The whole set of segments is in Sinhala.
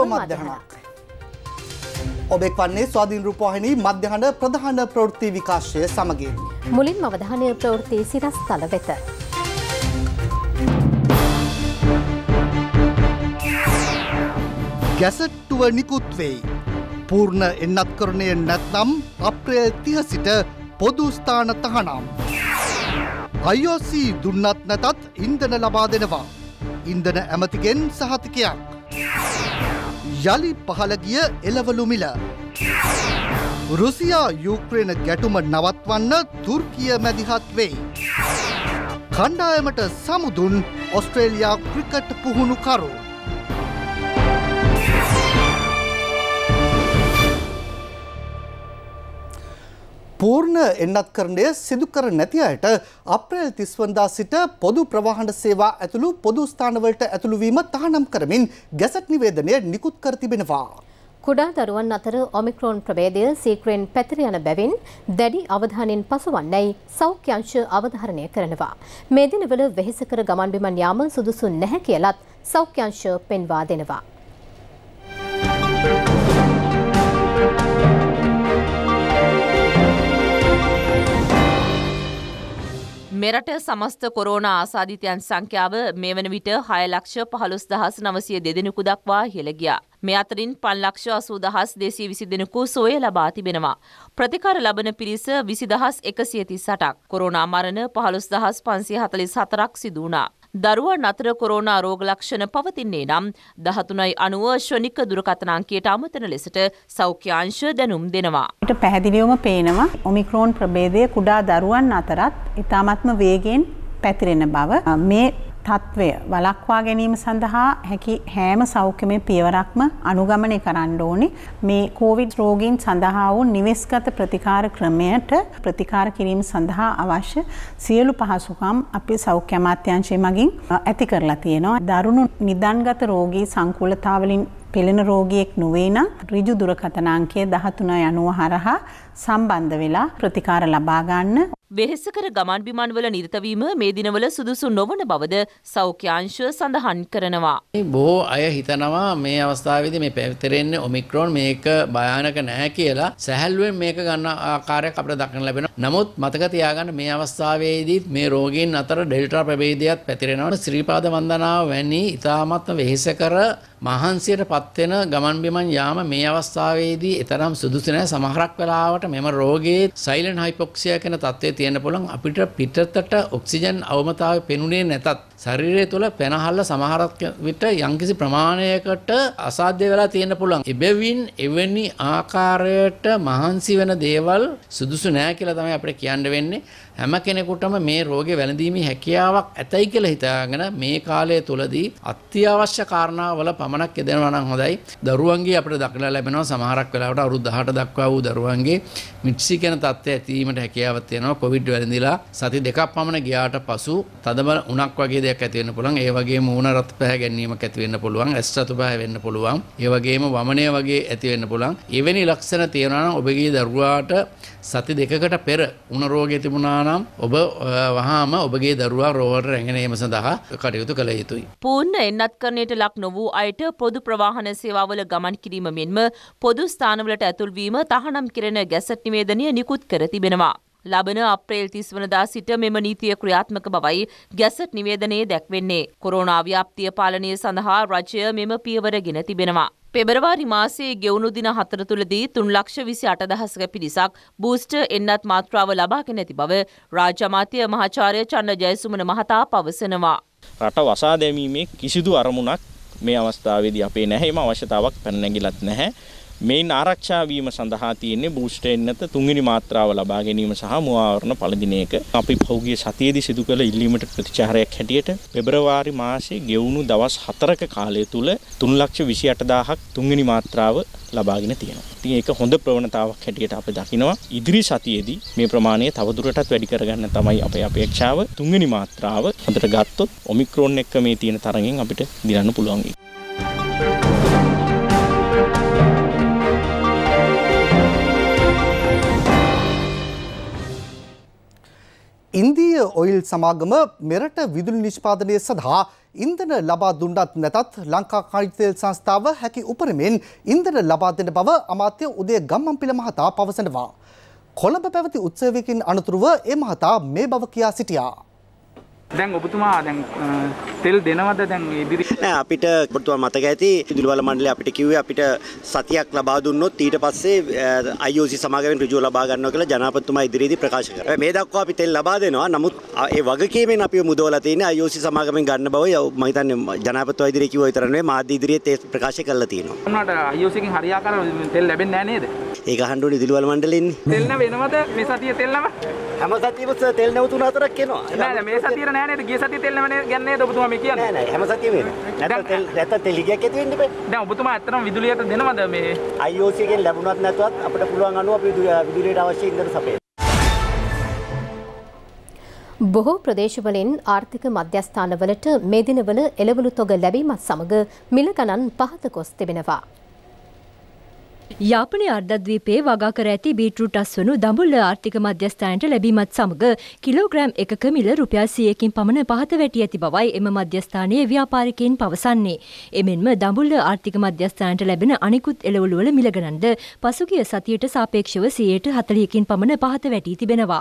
ඔබ මධ්‍යහනක්. ඔබෙක් වන්නේ ස්වාධීන් රූපවාහිනී මධ්‍යහන ප්‍රධාන ප්‍රවෘත්ති විකාශය සමගින්. මුලින් මවධානය ප්‍රවෘත්ති සිරස් තල වෙත. ගැසට්ටුව නිකුත්වෙයි. පූර්ණ එන්නත්කරණය නැත්නම් අප්‍රය තිහ සිට පොදුස්ථාන තහනම්. IOC දුන්නත් නැතත් ඉන්දන ලබා දෙනවා. ඉන්දන ඇමතිගෙන් සහතිකයක්. යළි පහළ ගිය එළවලු මිල. රුසියා යුක්‍රේන ගැටුම නවත්වන්න තුර්කිය මැදිහත් වෙයි. කණ්ඩායමට සමුදුන් ඔස්ට්‍රේලයා ක්‍රිකට් පුහුණුකරු. පූර්ණ එන්නත්කරණය සිදු කර නැති අයට අප්‍රේල් 30 වනදා සිට පොදු ප්‍රවාහන සේවා ඇතුළු පොදු ස්ථානවලට ඇතුළු වීම තහනම් කරමින් ගැසට් නිවේදනය නිකුත් කර තිබෙනවා. කුඩා දරුවන් අතර ඔමික්‍රෝන් ප්‍රවේදය සීක්‍රෙන් පැතිර යන බැවින් දැඩි අවධානෙන් පසුවන්නයි සෞඛ්‍ය අංශ අවධාරණය කරනවා. මේ දිනවල වෙහෙසකර ගමන් බිමන් යාම සුදුසු නැහැ කියලත් සෞඛ්‍ය අංශ පෙන්වා දෙනවා. මෙරට සමස්ත කොරෝනා ආසාධිතයන් සංඛ්‍යාව මේ වන විට හය ලක්ෂ පහළුස් දහස් නවසය දෙදෙනෙකු දක්වා හෙළගියා. මේ අතරින් පන්ලක්ෂ අසූ දහස් දෙසී විසි දෙනෙකු සොය ලබා තිබෙනවා. ප්‍රතිකර ලබන පිරිස විසිදහස් එකසියති සටක් කොරෝනා මරණ පහළුස් දහස් පන්සිය හතලිස් හතරක් සිදුවනා. දරුවන් අතර කොරෝනා රෝග ලක්ෂණ පවතින්නේ නම් දහතුනයි අනුව ශ්‍රනික දුරකථනාංකයට අමතන ලෙසට සෞඛ්‍යංශ දැනුම් දෙනවා. ට පැහැදිලියෝම පේනවා ඔමික්‍රෝන් ප්‍රබේදය කුඩා දරුවන් අතරත් ඉතාමත්ම වේගෙන් පැතිරෙන බව මේ තත්ත්වය වලක්වා ගැනීම සඳහා හැකි හෑම සෞඛ්‍යමය පියවරක්ම අනුගමනය කරන්න ඕනි. මේ කෝවිඩ් රෝගීන් සඳහා වූ නිවෙස්ගත ප්‍රතිකාර ක්‍රමයට ප්‍රතිකාර කිරීම සඳහා අවශ්‍ය සියලු පහසුකම් අපි සෞඛ්‍ය අමාත්‍යංශය මගින් ඇති කරලා තියෙනවා. දරුණු නිදන්ගත රෝගී සංකූලතාවලින් පෙළෙන රෝගියෙක් නොවේ නම් ඍජු දුරකථන අංකය 13 යනුව හරහා සම්බන්ධ වෙලා ප්‍රතිකාර ලබා ගන්න වෙහෙසකර ගමන් බිමන්වල නිරතවීම මේ දිනවල සුදුසු නොවන බවද සෞඛ්‍යංශය සඳහන් කරනවා. බොහෝ අය හිතනවා මේ අවස්ථාවේදී මේ පැවතරෙන්නේ ඔමික්‍රෝන් මේක භයානක නැහැ කියලා සැහැල්ලුවෙන් මේක ගන්න ආකාරයක් අපිට දක්න ලැබෙනවා. නමුත් මතක තියාගන්න මේ අවස්ථාවේදී මේ රෝගීන් අතර ඩෙල්ටා ප්‍රභේදයක් පැතිරෙනවා. ශ්‍රීපාද වන්දනාව වැනි ඉතාමත්ම වෙහෙසකර මහන්සියට පත්වෙන ගමන් බිමන් යාම මේ අවස්ථාවේදී එතරම් සුදුසු නැහැ. සමහරක් වෙලාවට මෙම රෝගයේ සයිලන්ට් හයිපොක්සියා කියන තත්ත්වයේ තියෙන පුළුවන් අපිට පිටතට ඔක්සිජන් අවමතාවය පෙනුනේ නැතත් ශරීරය තුළ පැනහල්ල සමහරක් විට යම්කිසි ප්‍රමාණයකට අසාධ්‍ය වෙලා තියෙන්න පුළුවන්. එබැවින් එවැනි ආකාරයට මහන්සි වෙන දේවල් සුදුසු නෑ කියලා තමයි අපිට කියන්න වෙන්නේ. හැම කෙනෙකුටම මේ රෝගේ වැළඳීමේ හැකියාවක් ඇතයි කියලා හිතාගෙන මේ කාලය තුලදී අත්‍යවශ්‍ය කාරණාවල පමණක් යදෙනවා නම් හොඳයි. දරුවන්ගේ අපිට දක්නලා ලැබෙනවා සමහරක් වෙලාවට අවුරුදු 18 දක්වා වූ දරුවන්ගේ මිට්සි කියන තත්ත්වය ඇති වීමට හැකියාවක් තියෙනවා. කොවිඩ් වැළඳිලා සති දෙකක් පමණ ගියාට පසු තදබල උණක් වගේ ආබාධයක් ඇති වෙන්න පුළුවන්. ඒ වගේම මූණ රත් පැහැ ගැනීමක් ඇති වෙන්න පුළුවන්. ඇස් රතු පැහැ වෙන්න පුළුවන්. ඒ වගේම වමනය වගේ ඇති වෙන්න පුළුවන්. එවැනි ලක්ෂණ තියෙනවා නම් ඔබගේ දරුවාට සති දෙකකට පෙර උණ රෝගය තිබුණා නම් ඔබ වහාම ඔබගේ දරුවා රෝහලට රැගෙන යාම සඳහා කටයුතු කළ යුතුයි. පූර්ණ එන්නත්කරණයට ලක් නොවූ අයට පොදු ප්‍රවාහන සේවාවල ගමන් කිරීම මෙන්ම පොදු ස්ථානවලට ඇතුල්වීම තහනම් කිරෙන ගැසට් නිවේදනය නිකුත් කර තිබෙනවා. ලබන අප්‍රේල් 30 වනදා සිට මෙම නීතිය ක්‍රියාත්මක බවයි ගැසට් නිවේදනයේ දැක්වෙන්නේ. කොරෝනා ව්‍යාප්තිය පාලනය සඳහා රජය මෙම පියවර ගෙන තිබෙනවා. පෙබරවාරි මාසයේ ගෙවුණු දින හතර තුළදී 3,28,000ක පිරිසක් බූස්ටර් එන්නත් මාත්‍රාව ලබාගෙන නැති බව රාජ්‍ය අමාත්‍ය මහාචාර්ය චන්න ජයසුමන මහතා පවසනවා. රට වසා දැමීමේ කිසිදු අරමුණක් මේ අවස්ථාවේදී අපේ නැහැම අවශ්‍යතාවක් පැන නැගිලත් නැහැ. මෙයින් ආරක්ෂා වීම සඳහා තියෙන්නේ බූස්ටර් නැත තුන්වෙනි මාත්‍රාව ලබා ගැනීම සහ මුවාවරණ පළඳින එක. අපි පහුගිය සතියේදී සිදු කළ ඉල්ලීමට ප්‍රතිචාරයක් හැටියට පෙබරවාරි මාසයේ ගෙවුණු දවස් 4ක කාලය තුල 328000ක් තුන්වෙනි මාත්‍රාව ලබාගෙන තියෙනවා. ඉතින් ඒක හොඳ ප්‍රවණතාවක් හැටියට අපි දකිනවා. ඉදිරි සතියේදී මේ ප්‍රමාණය තවදුරටත් වැඩි කරගන්න තමයි අපේ අපේක්ෂාව. තුන්වෙනි මාත්‍රාව හොඳට ගත්තොත් ඔමික්‍රෝන් එක්ක මේ තියෙන තරගෙන් අපිට දිනන්න පුළුවන්. ඉන්දීය ඔයිල් සමාගම මෙරට විදුලි නිෂ්පාදනය සඳහා ඉන්දන ලබා දුන්නත් නැතත් ලංකා කාරිතෙල් සංස්ථාව හැකි උපරමෙන් ඉන්දන ලබා දෙන බව අමාත්‍ය උදය ගම්මන්පිල මහතා පවසනවා. කොළඹ පැවති උත්සවයකින් අනතුරුව ඒ මහතා මේ බව කියා සිටියා. දැන් ඔබතුමා දැන් තෙල් දෙනවද දැන් ඉදිරි නෑ අපිට ඔබතුමා මතක ඇති විදුලි බල මණ්ඩලය අපිට කිව්වේ අපිට සතියක් ලබා දුන්නොත් ඊට පස්සේ IOC සමාගමෙන් ඍජුව ලබා ගන්නවා කියලා ජනාධිපතිතුමා ඉදිරියේදී ප්‍රකාශ කරා. මේ දක්වා අපි තෙල් ලබා දෙනවා. නමුත් ඒ වගකීමෙන් අපිව මුදවලා තියෙන IOC සමාගමෙන් ගන්න බව මම හිතන්නේ ජනාධිපතිතුමා ඉදිරියේ කිව්ව විතර නෙවෙයි මාධ්‍ය ඉදිරියේත් ඒ ප්‍රකාශ කරලා තියෙනවා. උනාට IOC කින් හරියාකාරව තෙල් ලැබෙන්නේ නෑ නේද? ඒක අහන්න ඕනේ දිලිවල මණ්ඩලෙන්නේ. තෙල්න වෙනවද මේ සතිය තෙල්නම? හැම සතියෙම තෙල් නැවතුන හතරක් එනවා. නෑ නෑ මේ සතියේ නෑ නේද? ගිය සතියේ තෙල්නම ගන්නේ නේද ඔබතුමා මේ කියන්නේ? නෑ නෑ හැම සතියෙම එනවා. නැත්නම් තෙල් නැත්නම් තෙල් ගියක් ඇති වෙන්න බෑ. දැන් ඔබතුමා ඇත්තටම විදුලියට දෙනවද මේ IOC එකෙන් ලැබුණත් නැතුවත් අපිට පුළුවන් අනුව අපි විදුලියට අවශ්‍ය ඉන්ධන සපයන. බොහෝ ප්‍රදේශවලින් ආර්ථික මධ්‍යස්ථානවලට මේ දිනවල එළවලු තොග ලැබීමත් සමග මිල ගණන් පහත ගොස් තිබෙනවා. යාපනය අර්ධද්වීපයේ වගා කර ඇති බීටරූට් අස්වනු දඹුල්ල ආර්ථික මධ්‍යස්ථානයට ලැබීමත් සමග කිලෝග්‍රෑම් එකක මිල රුපියල් 100කින් පමණ පහත වැටි ඇති බවයි එම මධ්‍යස්ථානයේ ව්‍යාපාරිකයින් පවසන්නේ. එමෙන්ම දඹුල්ල ආර්ථික මධ්‍යස්ථානයට ලැබෙන අනිකුත් එළවලු වල මිල ගණන්ද පසුගිය සතියට සාපේක්ෂව 140කින් පමණ පහත වැටි තිබෙනවා.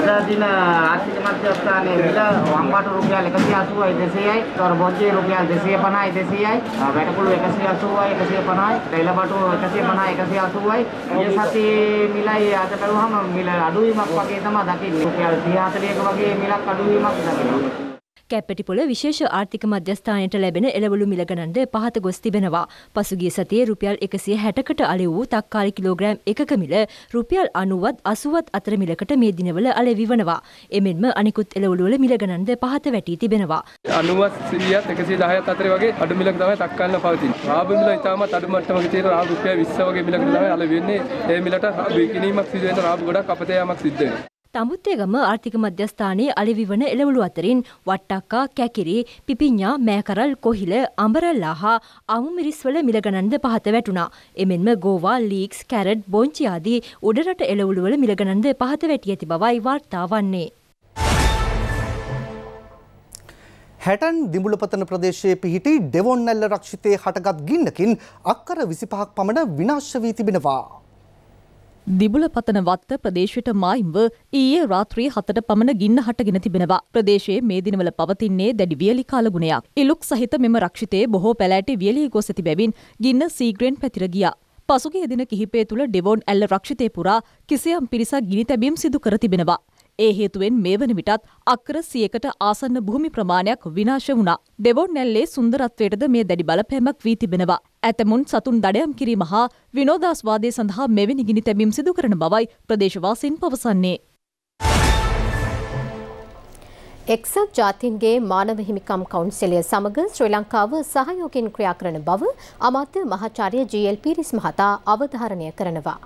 අද දින ආර්ථික මධ්‍යස්ථානයේ මිල වම්බට රුපියල් 180යි 200යි, තොරබොජ්ජේ රුපියල් 250යි 200යි, වැටකුළු 180යි 150යි, තෙලබටු 100 පස්සේ මන එකසිය අසුවයි ගිය සතියේ මිලයි අද බැලුවහම මිල අඩුවීමක් වගේ තමයි දකින්නේ. රුපියල් 30 40ක වගේ මිලක් අඩුවීමක් දකිනවා. කැප්පෙටිපොළ විශේෂ ආර්ථික මධ්‍යස්ථානයට ලැබෙන එළවලු මිලගණන්ද පහත ගොස් තිබෙනවා. පසුගිය සතියේ රුපියල් එකසිය හැටකට අලෙ වූ තක්කාලි කිලෝග්‍රෑම් එකක මිල රුපියල් අනුවත් අසුවත් අතර මිලකට මේ දිනවල අලෙවි වනවා. එමෙන්ම අනිකුත් එළවලුවල මිලගණන්ද පහත වැටී තිබෙනවා. අනුවත් සියත් එකසිය දහයත් අතර වගේ අඩු මිලක තමයි තක්කාලින පවතින. රාබු මිල ඉතාමත් අඩු මට්ටමක තියෙන රාබු රුපියල් 20 වගේ මිලකට තමයි අලෙ වෙන්නේ. ඒ මිලට විකිණීමක් සිදු වෙන රාබු ගොඩක් අපතේ යamak සිද්ධ වෙනවා. තඹුත්තේගම ආර්ථික මධ්‍යස්ථානයේ අලිවිවන එළවලු අතරින් වට්ටක්කා කැකිරි පිපිඤ්ඤා මෑකරල් කොහිල අඹරල්ලා හා අමුමිරිස්වල මිල ගණන්ද පහත වැටුණා. එමෙන්ම ගෝවා ලීක්ස් කැරට් බොංචි ආදී උඩරට එළවලු වල මිල ගණන්ද පහත වැටි ඇති බවයි වාර්තා වන්නේ. හැටන් දිඹුලපතන ප්‍රදේශයේ පිහිටි ඩෙවොන් නැල්ල රක්ෂිතයේ හටගත් ගින්නකින් අක්කර 25ක් පමණ විනාශ වී තිබෙනවා. දිබුල පතන වත්ත ප්‍රදේශයට මායිම්ව ඊයේ රාත්‍රී හතට පමණ ගින්න හටගෙන තිබෙනවා. ප්‍රදේශයේ මේ දිනවල පවතින්නේ දැඩි වියලි කාලගුණයක්. ඉලුක් සහිත මෙම රක්ෂිතයේ බොහෝ පැලෑටි වියලී ගොස් ඇති බැවින් ගින්න සීග්‍රෙන් පැතිර ගියා. පසුගිය දින කිහිපය තුළ ඩෙවොන් ඇල්ල රක්ෂිතය පුරා කිසියම් පිරිසක් ගිනි තැබීම් සිදු කර තිබෙනවා. ඒ හේතුවෙන් මේ වන විටත් අක්කර සියකට ආසන්න භූමි ප්‍රමාණයක් විනාශ වුණා. ඩෙවොන් ඇල්ලේ සුන්දරත්වයටද මේ දැඩි බලපෑමක් වී තිබෙනවා. ඇතමුන් සතුන් දඩයම් කිරීම හා විනෝදාස්වාදය සඳහා මෙවැනි ගිනි තැබීම් සිදු කරන බවයි ප්‍රදේශවාසීන් පවසන්නේ. එක්සත් ජාතින්ගේ මානව හිමිකම් කවුන්සිලය සමග ශ්‍රී ලංකාව සහයෝගෙන් ක්‍රියා කරන බව අමාත්‍ය මහාචාර්ය ජීඑල් පීරිස් මහතා අවධාරණය කරනවා.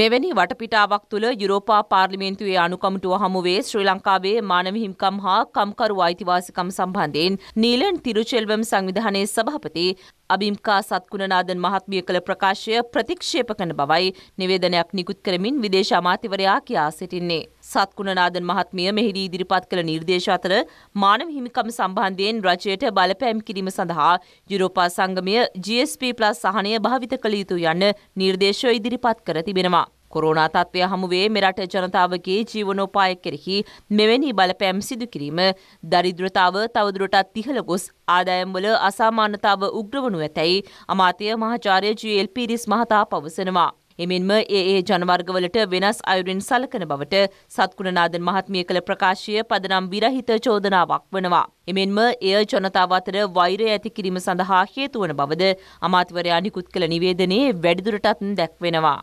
මෙවැනි වටපිටාවක් තුළ යුරෝපා පාර්ලිමේන්තුවේ අනුකමිටුව හමුවේ ශ්‍රී ලංකාවේ මානව හිමිකම් හා කම්කරු අයිතිවාසිකම් සම්බන්ධයෙන් නීලන් තිරුචෙල්වම් සංවිධානයේ සභාපති අභිම්කා සත්ගුණනාදන් මහත්මිය කළ ප්‍රකාශය ප්‍රතික්ෂේප කන බවයි නිවේදනයක් නිකුත් කරමින් විදේශ අමාත්‍යවරයා කියා සිටින්නේ. සත්ගුණනාදන් මහත්මිය මෙහිදී ඉදිරිපත් කළ නිර්දේශ අතර මානව හිමිකම සම්බන්ධයෙන් රජයට බලපෑම් කිරීම සඳහා යුරෝපා සංගමය GSP+ සහනය භාවිත කළ යුතු යන්න නිර්දේශය ඉදිරිපත් කර තිබෙනවා. කොරෝනා තත්ත්වය හමුවේ මෙරට ජනතාවගේ ජීවනෝපාය කෙරෙහි මෙවැනි බලපෑම් සිදු කිරීම දරිද්‍රතාව තවදුරටත් ඉහළ ගොස් ආදායම්වල අසාමාන්‍යතාව උග්‍රවනු ඇතැයි අමාත්‍ය මහාචාර්ය ජීඑල් පීරිස් මහතා පවසනවා. එමෙන්ම ඒ ඒ ජනවර්ගවලට වෙනස් අයුරින් සලකන බවට සත්ගුණනාදන් මහත්මිය කළ ප්‍රකාශය පදනම් විරහිත චෝදනාවක් වනවා. එමෙන්ම එය ජනතාව අතර වෛරය ඇති කිරීම සඳහා හේතුවන බවද අමාත්‍යවරයා නිකුත් කළ නිවේදනයේ වැඩිදුරටත් දැක්වෙනවා.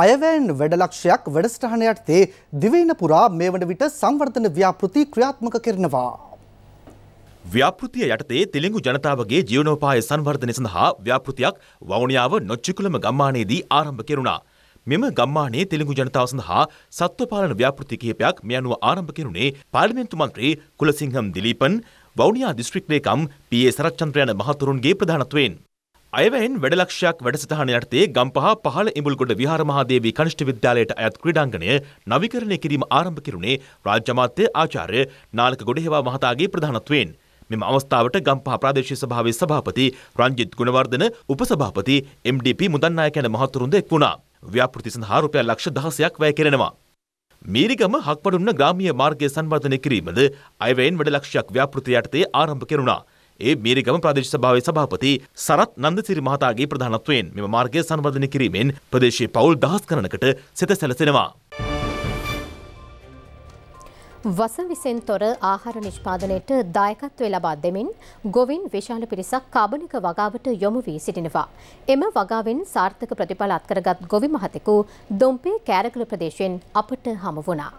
අයවැන් වැඩලක්ෂයක් වැඩසටහන යටතේ දිවයින පුරා මේ වන විට සංවර්ධන ව්‍යාපෘති ක්‍රියාත්මක කරනවා. ව්‍යාපෘතිය යටතේ තෙලිඟු ජනතාවගේ ජීවනෝපාය සංවර්ධනය සඳහා ව්‍යාපෘතියක් වවුනියාව නොච්චිකුලම ගම්මානයේදී ආරම්භ කෙරුණා. මෙම ගම්මානයේ තෙලිඟු ජනතාව සඳහා සත්ව පාලන ව්‍යාපෘති කිහිපයක් මේ අනුව ආරම්භ කෙරුණේ පාර්ලිමේන්තු මන්ත්‍රී කුලසිංහම් දිලීපන් වවුනියා දිස්ත්‍රික් ලේකම් පී.ඒ. සරච්චන්ද්‍රයන මහතුරුන්ගේ ප්‍රධානත්වයෙන්. අයවැයෙන් වැඩලක්ෂයක් වැඩසටහන යටතේ ගම්පහ පහළ ඉඹුල්ගොඩ විහාරමහාදේවී කනිෂ්ඨ විද්‍යාලයට අයත් ක්‍රීඩාංගණය නවීකරණය කිරීම ආරම්භ කෙරුණේ රාජ්‍ය අමාත්‍ය ආචාර්ය නාලක ගොඩහේවා මහතාගේ ප්‍රධානත්වයෙන්. මෙම අවස්ථාවට ගම්පහ ප්‍රාදේශීය සභාවේ සභාපති රංජිත් ගුණවර්ධන උපසභාපති MDP මුදන් නායක යන මහතුරුන්ද එක් වුණා. ව්‍යාපෘති සඳහා රුපියල් ලක්ෂ 16ක් වැය කරනවා. මීරිගම හක්පඩුන්න ග්‍රාමීය මාර්ගය සංවර්ධනය කිරීමද අයවැයෙන් වැඩ ලක්ෂයක් ව්‍යාපෘති යටතේ ආරම්භ කෙරුණා. ඒ මීරිගම ප්‍රදේශ සභාවේ සභාපති සරත් නන්දසිරි මහතාගේ ප්‍රධානත්වයෙන් මෙම මාර්ගය සංවර්ධනය කිරීමෙන් ප්‍රදේශයේ පවුල් දහස් ගණනකට සිත සැලසෙනවා. වස විසෙන් තොර ආහාර නිෂ්පාදනයට දායකත්වය ලබා දෙමින් ගොවින් විශාල පිරිසක් කාබනික වගාවට යොමු වී සිටිනවා. එම වගාවෙන් සාර්ථක ප්‍රතිඵල අත්කරගත් ගොවි මහතෙකු දොම්පේ කෑරකළ ප්‍රදේශයෙන් අපට හමු වුණා.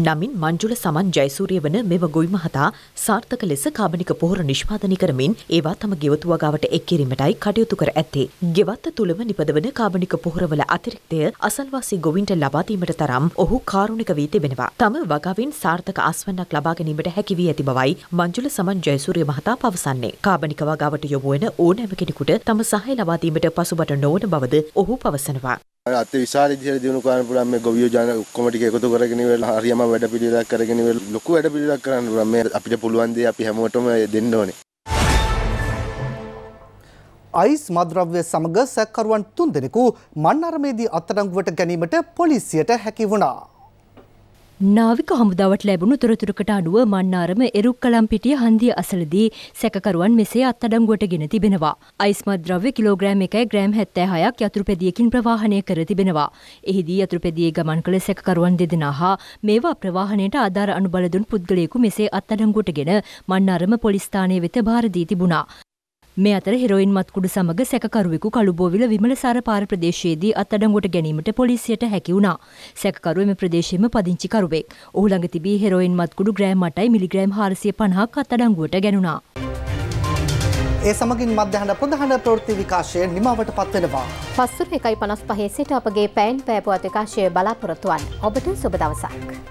නමින් මංජුල සමන් ජයසූරිය වන මෙම ගොවි මහතා සාර්ථක ලෙස කාබනික පොහොර නිෂ්පාදනය කරමින් ඒවා තම ගෙවතුවා ගාවට එක් කිරීමටයි කටයුතු කර ඇත්තේ. ගෙවත්ත තුලම නිපදවන කාබනික පොහොරවල අතිරික්තය අසල්වාසී ගොවින්ට ලබා දීමට තරම් ඔහු කාරුණික වී තිබෙනවා. තම වගාවෙන් සාර්ථක ආස්වන්නක් ලබා ගැනීමට හැකි වී ඇති බවයි මංජුල සමන් ජයසූරිය මහතා පවසන්නේ. කාබනික වගාවට යොමු වන ඕනෑම කෙනෙකුට තම සහාය ලබා දීමට පසුබට නොවන බවද ඔහු පවසනවා. අත විශාල විදිහට දිනු කරන්න පුළුවන් මේ ගොවියෝ ජන ඔක්කොම ටික එකතු කරගෙන ඉවරලා හරියම වැඩ පිළිවෙලක් කරගෙන ඉවරලා ලොකු වැඩ පිළිවෙලක් කරන්න පුළුවන් මේ අපිට පුළුවන් දේ අපි හැමෝටම දෙන්න ඕනේ. අයිස් මද්‍රව්‍ය සමග සැකකරුවන් තුන්දෙනෙකු මන්නාරමේදී අත්අඩංගුවට ගැනීමට පොලිසියට හැකි වුණා. නාවික හමුදාවට ලැබුණු තොරතුරකට අනුව මන්නාරම එරුක්කලම්පිටිය හන්දිය අසලදී සැකකරුවන් මෙසේ අත්අඩංගුවට ගෙන තිබෙනවා. අයිස්මත් ද්‍රව්‍ය කිලෝග්‍රෑම් එකයි ග්‍රෑම් 76ක් යතුරුපැදියකින් ප්‍රවාහනය කර තිබෙනවා. එහිදී යතුරුපැදියේ ගමන් කළ සැකකරුවන් දෙදෙනා හා මේවා ප්‍රවාහණයට ආධාර අනුබල දුන් පුද්ගලයෙකු මෙසේ අත්අඩංගුවට ගෙන මන්නාරම පොලිස් ස්ථානයේ වෙත භාර දී තිබුණා. මේ අතර හෙරොයින් මත්කුඩු සමග සැකකරුවෙකු කළුබෝවිල විමල සාරපාර ප්‍රදේශයේදී අත්අඩංගුවට ගැනීමට පොලිසියට හැකි වුණා. සැකකරුව මේ ප්‍රදේශයේම පදිංචි කරුවෙක්. ඔහු ළඟ තිබී හෙරොයින් මත්කුඩු ග්‍රෑම් 8යි මිලිග්‍රෑම් 450ක් අත්අඩංගුවට ගැනුණා. ඒ සමගින් මධ්‍යහන ප්‍රධාන ප්‍රවෘත්ති විකාශය නිමවට පත්වෙනවා. පස්සුර එකයි පනස් පහේ සිට අපගේ පැන් පෑපුවත් විකාශය බලාපොරොත්තුවන් ඔබට සුබ දවසක්.